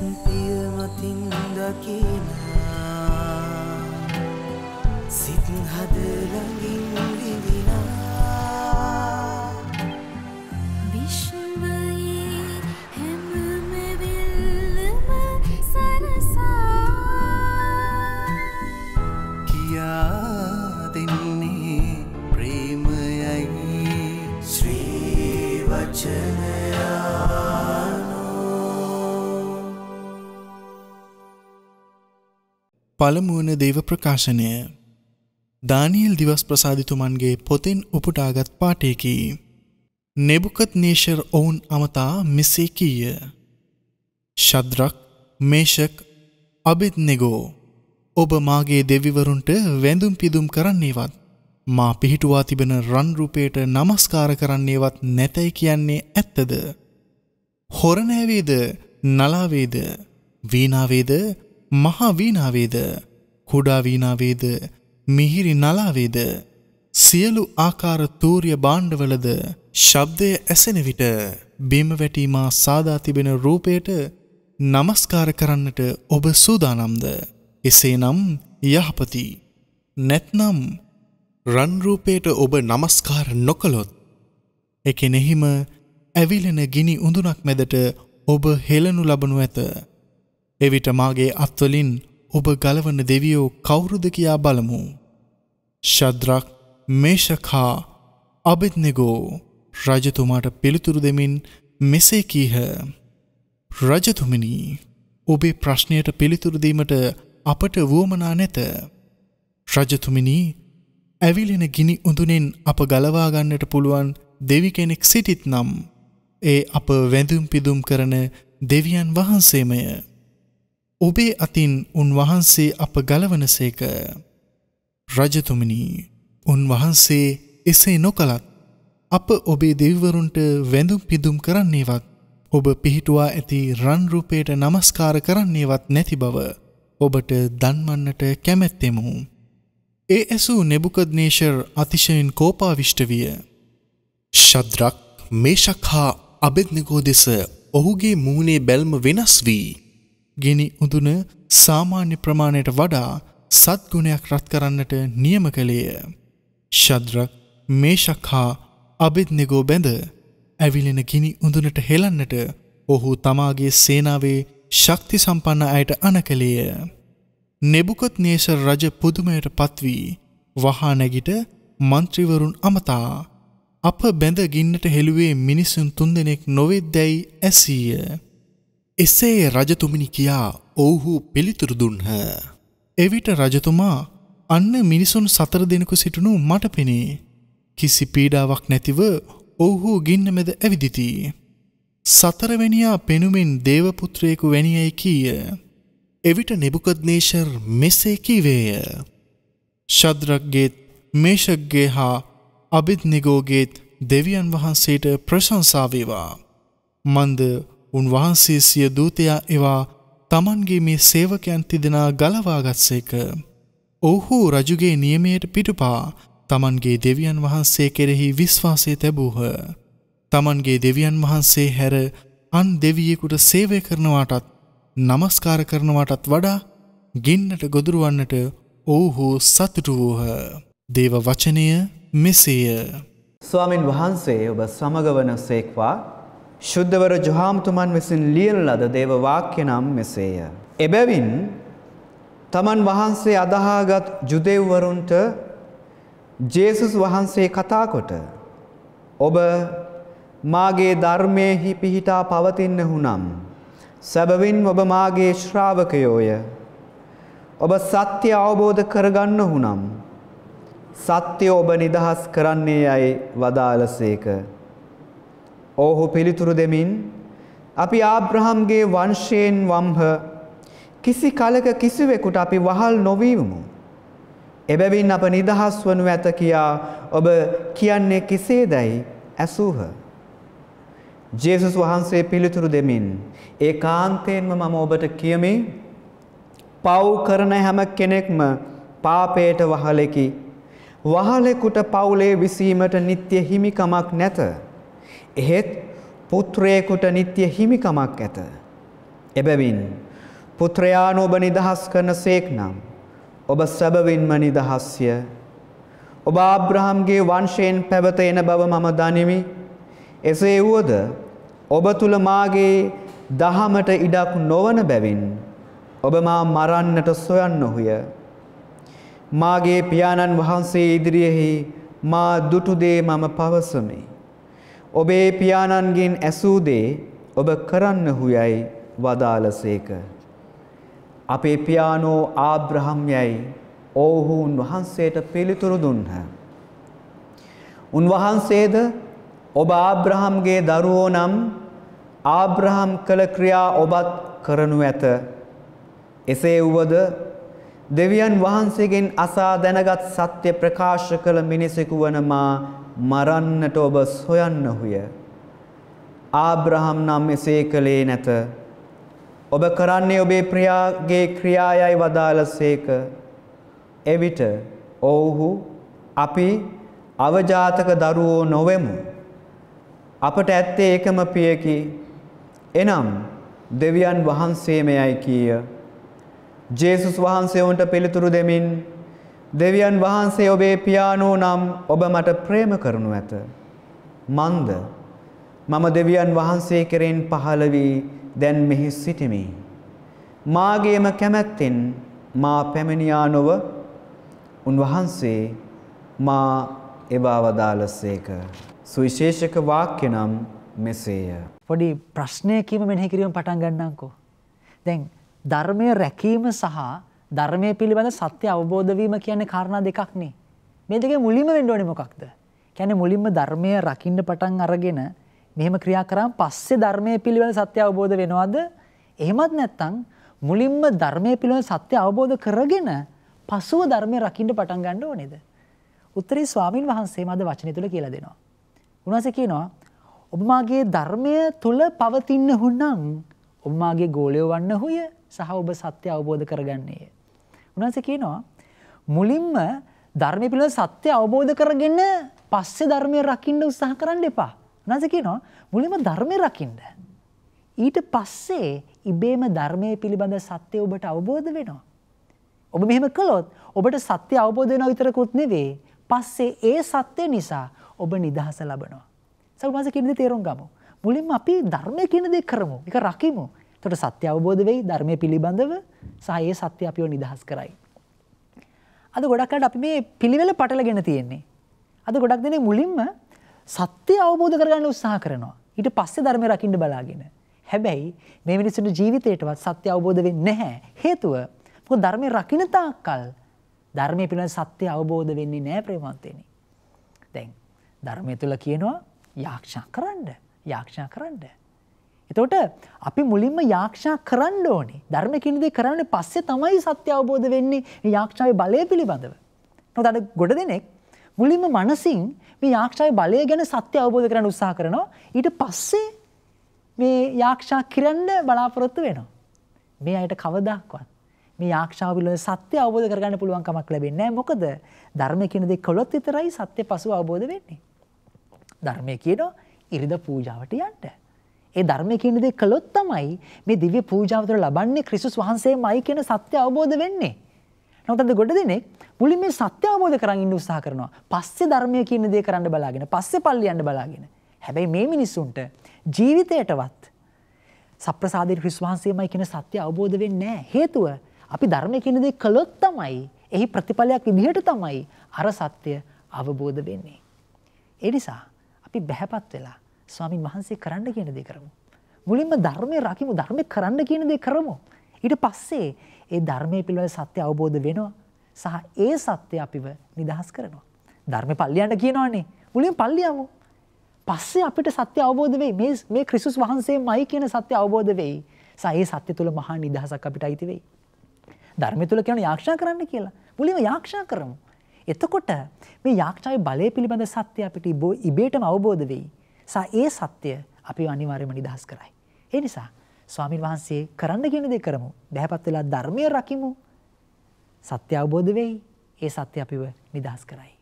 පිය මතින් දකින සිත් හදළඟින් විඳිනා පළමුුවන දේව ප්‍රකාශනය. දානියල් දිවස් ප්‍රසාධිතුමන්ගේ පොතෙන් උපුටාගත් පාටයකි. නෙබුකත් නේෂර් ඔවුන් අමතා මෙසේ කීය. ශද්‍රක් මේෂක් අබෙත් නෙගෝ ඔබ මාගේ දෙවිවරුන්ට වැඳුම් පිදුම් කරන්නේවත් මා පිහිටුවා තිබෙන රන්රුපයට නමස්කාර කරන්නේවත් නැතැයි කියන්නේ ඇත්තද. හොරනෑවේද නලාවේද වීනාවේද මහා වීණාවේද කුඩා වීණාවේද මිහිරි නලාවේද සියලු ආකාර තූර්ය භාණ්ඩවලද ශබ්දය ඇසෙන විට බිම වැටීමා සාදා තිබෙන රූපයට নমස්කාර කරන්නට ඔබ සූදානම්ද එසේනම් යහපති නැත්නම් රන් රූපයට ඔබ নমස්කාර නොකළොත් එකෙනෙහිම ඇවිලෙන ගිනි උඳුනක් මැදට ඔබ හෙළනු ලබනු ඇත එවිට මාගේ අත්වලින් ඔබ ගලවන දෙවියෝ කවුරුද කියා බලමු. ශද්‍රක් මේෂකා අභිත්නෙගෝ රජතුමාට පිළිතුරු දෙමින් මෙසේ කීහ. රජතුමිනී ඔබේ ප්‍රශ්නයට පිළිතුරුදීමට අපට වුවමනා නැත. රජතුමිනී ඇවිලෙන ගිනි උඳුනෙන් අප ගලවාගන්නට පුළුවන් දෙවි කෙනෙක් සිටිත් නම් ඒ අප වැඳුම් පිදුම් කරන දෙවියන් වහන්සේමය. ඔබේ අතින් උන්වහන්සේ අප ගලවනසේක රජතුමනී උන්වහන්සේ එසේ නොකළත් අප ඔබේ දෙවිවරුන්ට වැඳුම් පිදුම් කරන්නේවත් ඔබ පිහිටුවා ඇති රන්රුපයට නමස්කාර කරන්නේවත් නැති බව ඔබට දන්වන්නට කැමැත්තෙමු. ඒ ඇසූ නෙබුකදනේශර් අතිශයෙන් කෝපාවිෂ්ට විය. ශද්‍රක් මේශක් හා අබෙද්නකෝ දෙස ඔහුගේ මූුණේ බැල්ම වෙනස් වී ගෙනි උඳුන සාමාන්‍ය ප්‍රමාණයට වඩා සත්ගුණයක් රත් කරන්නට නියම කළේය. ශද්‍රක් මේෂක් හා අභිද්නෙගෝ බැඳ ඇවිලෙන ගිනි උඳුනට හෙලන්නට ඔහු තමාගේ සේනාවේ ශක්ති සම්පන්න අයට අන කළේය. නෙබුකොත් නේශ රජ පුදුමයට පත්වී වහා නැගිට මන්ත්‍රීවරුන් අමතා අප බැඳ ගින්නට හෙළුවේ මිනිසුන් තුන්දෙනෙක් නොවෙද්දැයි ඇසීය. එසේ රජතුමිනි කියා ඔවුහු පිළිතුරු දුන්හ. එවිට රජතුමා අන්න මිනිසුන් සතර දෙනෙකු සිටිනු මට පෙනේ. කිසි පීඩාවක් නැතිව ඔවුහු ගින්න මෙද ඇවිදිති. සතරවැනියා පෙනුමෙන් දේවපුත්‍රයෙකු වැනියයි කීය. එවිට නෙබුකද්නේශර් මෙසේ කීවේය. ශද්‍රක්ගේත් මේෂක්ගේ හා අභිත් නිගෝගේත් දෙවියන් වහන්සේට ප්‍රශංසාවේවා. මන්ද උන්වහන්සේ සිය දූතයා එවා තමන්ගේ මේ සේවකයන් තිදෙනා ගලවාගත්සේක. ඔහු රජුගේ නියමයට පිටුපා තමන්ගේ දෙවියන් වහන්සේ කෙරෙහි විශ්වාසය තැබූහ. තමන්ගේ දෙවියන් වහන්සේ හැර අන් දෙවියෙකුට සේවය කරනවාටත් නමස්කාර කරනවාටත් වඩා ගින්නට ගොදුරුවන්නට ඔවුහු සතුටු වූහ. දේව වචනය මෙසේය. ස්වාමින් වහන්සේ ඔබ සමගවන සේක්වා ශුද්ධවර ජොහාම්තුමන් විසින් ලියන ලද දේව වාක්‍ය නම් මෙසේය. එබැවින් තමන් වහන්සේ අදහාගත් ජුදෙව්වරුන්ට ජේසුස් වහන්සේ කතාකොට ඔබ මාගේ ධර්මයෙහි පිහිටා පවතින්නහු නම් සැබවින් ඔබ මාගේ ශ්‍රාවකයෝය ඔබ සත්‍ය අවබෝධ කරගන්නහු නම් සත්‍ය ඔබ නිදහස් කරන්නේ යයි වදාළසේක ඔවුහු පිළිතුරු දෙමින් අපි ආබ්‍රහම්ගේ වංශයෙන් වම්හ කිසි කලක කිසිවෙකුට අපි වහල් නොවීවමු. එබැවින් අප නිදහස් වනු ඇත කියා ඔබ කියන්නේ කෙසේ දැයි ඇසූහ. ජේසුස් වහන්සේ පිළිතුරු දෙමින් ඒ කාන්තයෙන්ම මම ඔබට කියමි පව් කරන හැම කෙනෙක්ම පාපයට වහලෙකි. වහලෙකුට පවුලේ විසීමට නිත්‍ය හිමිකමක් නැත. එහෙත් පුත්‍රයෙකුට නිත්‍ය හිමිකමක් ඇත. එබැවින් පුත්‍රයාන ඔබ නිදහස් කරන සේක්නම් ඔබ සැබවින්ම නිදහස්ය. ඔබ ආබ්‍රහම්ගේ වංශයෙන් පැවත එන බව මම දනිමි. එසේ වුවද ඔබ තුළ මාගේ දහමට ඉඩක් නොවන බැවින් ඔබ මා මරන්නට සොයන්න ඔහුය. මාගේ පියාණන් වහන්සේ ඉදිරියෙහි මා දුටුදේ මම පවසමි. ඔබේ පියාණන්ගෙන් ඇසූ දේ ඔබ කරන්නහු යයි වදාළසේක. අපේ පියාණෝ ආබ්‍රහම් යයි ඔවුහුන් වහන්සේට පිළිතුරු දුන්හ. උන්වහන්සේද ඔබ ආබ්‍රහම්ගේ දරුවෝ නම් ආබ්‍රහම් කළ ක්‍රියා ඔබත් කරනු ඇත. එසේ වුවද දෙවියන් වහන්සේගෙන් අසා දැනගත් සත්‍ය ප්‍රකාශ කළ මිනිසෙකු වන මා මරන්නට ඔබ සොයන්නහුය. ආබ්‍රහම් නම් එසේ කළේ නැත. ඔබ කරන්නේ ඔබේ ප්‍රියාගේ ක්‍රියායයි වදාළසේක. එවිට ඔවුහු අපි අවජාතක දරුවෝ නොවෙමු. අපට ඇත්තේ එකම පියකි. එනම් දෙවියන් වහන්සේමයයි කීය. ජේසුස් වහන්සේ උන්ට පිළිතුරු දෙමින් දෙවියන් වහන්සේ ඔබේ පියාණෝ නම් ඔබ මට ප්‍රේම කරනු ඇත. මන්ද මම දෙවියන් වහන්සේ කෙරෙන් පහළ වී දැන් මෙහි සිටිමි. මාගේම කැමැත්තෙන් මා පැමිණියා නොව උන්වහන්සේ මා එවාවදාලසේක. සුවිශේෂක වාක්‍ය නම් මෙසේය. පොඩි ප්‍රශ්නයකීම මෙනෙහි කිරීම පටන් ගන්නම්කෝ. දැන් ධර්මය රැකීම සහ ධර්මය පිළිබඳ සත්‍ය අවබෝධවීම කියන්නේ කාරණා දෙකක්නේ. මේ දෙකේ මුලින්ම වෙන්න ඕනේ මොකක්ද? කියන්නේ මුලින්ම ධර්මය රකින්න පටන් අරගෙන මෙහෙම ක්‍රියා කරාම පස්සේ ධර්මය පිළිබඳ සත්‍ය අවබෝධ වෙනවද? එහෙමත් නැත්නම් මුලින්ම ධර්මය පිළිබඳ සත්‍ය අවබෝධ කරගෙන පසුව ධර්මය රකින්න පටන් ගන්න ඕනේද? උත්තරී ස්වාමින් වහන්සේම අද වචනය තුල කියලා දෙනවා. උන්වහන්සේ කියනවා ඔබ මාගේ ධර්මය තුල පවතින්න හුනම් ඔබ මාගේ ගෝලයෝ වන්න හුය සහ ඔබ සත්‍ය අවබෝධ කරගන්නේය. උනාස කියනවා මුලින්ම ධර්මය පිළ සත්‍යය අවබෝධ කරගන්න පස්සේ ධර්මය රකිින්ඩ උත්සාහ කරන්න එපා. උනාස කියනවා මුලින්ම ධර්මය රකිින්ඩ. ඊට පස්සේ ඉබේම ධර්මය පිළිබඳ සත්‍යය ඔබට අවබෝධ වෙනවා. ඔබ මෙහෙම කළොත් ඔබට සත්‍යය අවබෝධ වෙන විතරකුත් නෙවේ පස්සේ ඒ සත්‍යය නිසා ඔබ නිදහස ලබනවා. සවමාස කිරිදි තේරුම් ගමු. මුලින්ම අපි ධර්මය කියන දෙ කරමු එක රකිමු තොට සත්‍ය අවබෝධ වෙයි ධර්මය පිළිබඳව සහයේ සත්‍ය අපිෝ නිදහස් කරයි. අද ගොඩක්කට අපි මේ පිළිවෙල පටල ගෙන තියෙන්නේ. අද ගොඩක් දෙනේ මුලින්ම සත්‍යය අවබෝධ කරගන්න උත්සාහ කරනවා ඊට පස්සේ ධර්මය රකින්න බලාගෙන. හැබැයි මේ මිනිස්සුට ජීවිතයටවත් සත්‍ය අවබෝධ වෙන්න නැහැ හේතුව මො ධර්මය රකිනතා කල් ධර්මය පිළ සත්‍යය අවබෝධ වෙන්නේ නෑ ප්‍රේමන්තයෙන. දැන් ධර්මය තුළ කියනවා යක්ෂා කරන්න යක්ෂා කරන්න. එතකොට අපි මුලින්ම යාක්ෂා කරන්න ඕනේ ධර්ම කිනිදේ කරන්න පස්සේ තමයි සත්‍ය අවබෝධ වෙන්නේ යාක්ෂාවේ බලය පිළිබඳව. නොදට ගොඩ දෙනෙක් මුලින්ම මනසින් මේ යාක්ෂාවේ බලය ගැන සත්‍ය අවබෝධ කරන්න උත්සා කරනවා ඊට පස්සේ මේ යාක්ෂා කිරන්න බලාපොරොත්තු වෙනවා. මේ අයට කවදක්වත් මේ යාක්ෂාව පිළිබඳ සත්‍ය අවබෝධ කරගන්න පුළුවන් කමක් ලැබෙන්නේ නැහැ. මොකද ධර්ම කිනිදේ කළොත් විතරයි සත්‍ය පසුව අවබෝධ වෙන්නේ. ධර්මය කියනවා ඉරිද පූජාවට යන්න. ඒ ධර්මය කියන දේ කළොත් තමයි මේ දිව්‍ය පූජාව තුළ ලබන්නේ ක්‍රිස්තුස් වහන්සේමයි කියන සත්‍ය අවබෝධ වෙන්නේ. නමුත් අද ගොඩ දෙනෙක් මුලින් මේ සත්‍ය අවබෝධ කරන් ඉන්න උත්සාහ කරනවා. පස්සේ ධර්මය කියන දේ කරන්න බලාගෙන, පස්සේ පල්ලියන්න බලාගෙන. හැබැයි මේ මිනිස්සුන්ට ජීවිතයටවත් සප්‍රසාදයේ ක්‍රිස්තුස් වහන්සේමයි කියන සත්‍ය අවබෝධ වෙන්නේ නැහැ. හේතුව අපි ධර්මය කියන දේ කළොත් තමයි එහි ප්‍රතිඵලයක් විදිහට තමයි අර සත්‍ය අවබෝධ වෙන්නේ. ඒ නිසා අපි බහැපත් වෙලා ස්වාමින් වහන්සේ කරන්න කියන දේ කරමු. මුලින්ම ධර්මය රකිමු ධර්මය කරන්න කියන දේ කරමු. ඊට පස්සේ ඒ ධර්මය පිළිබඳ සත්‍ය අවබෝධ වෙනවා සහ ඒ සත්‍ය අපිව නිදහස් කරනවා. ධර්මය පල්ලියන්න කියනවනේ මුලින් පල්ලියමු. පස්සේ අපිට සත්‍ය අවබෝධ වෙයි මේ මේ ක්‍රිස්තුස් වහන්සේමයි කියන සත්‍ය අවබෝධ වෙයි. සහ ඒ සත්‍ය තුල මහා නිදහසක් අපිට අයිති වෙයි. ධර්මය තුල කියන යාක්ෂා කරන්න කියලා. මුලින්ම යාක්ෂා කරමු. එතකොට මේ යාක්ෂාවේ බලය පිළිබඳ සත්‍ය අපිට ඉබේටම අවබෝධ වෙයි. සා ඒ සත්‍යය අපි අනිවාර්යම නිදහස් කරයි. ඒ නිසා ස්වාමීන් වහන්සේ කරන්න කියන දේ කරමු. බහැපත් වෙලා ධර්මය රකිමු. සත්‍ය අවබෝධ වෙයි. ඒ සත්‍ය අපිව නිදහස් කරයි.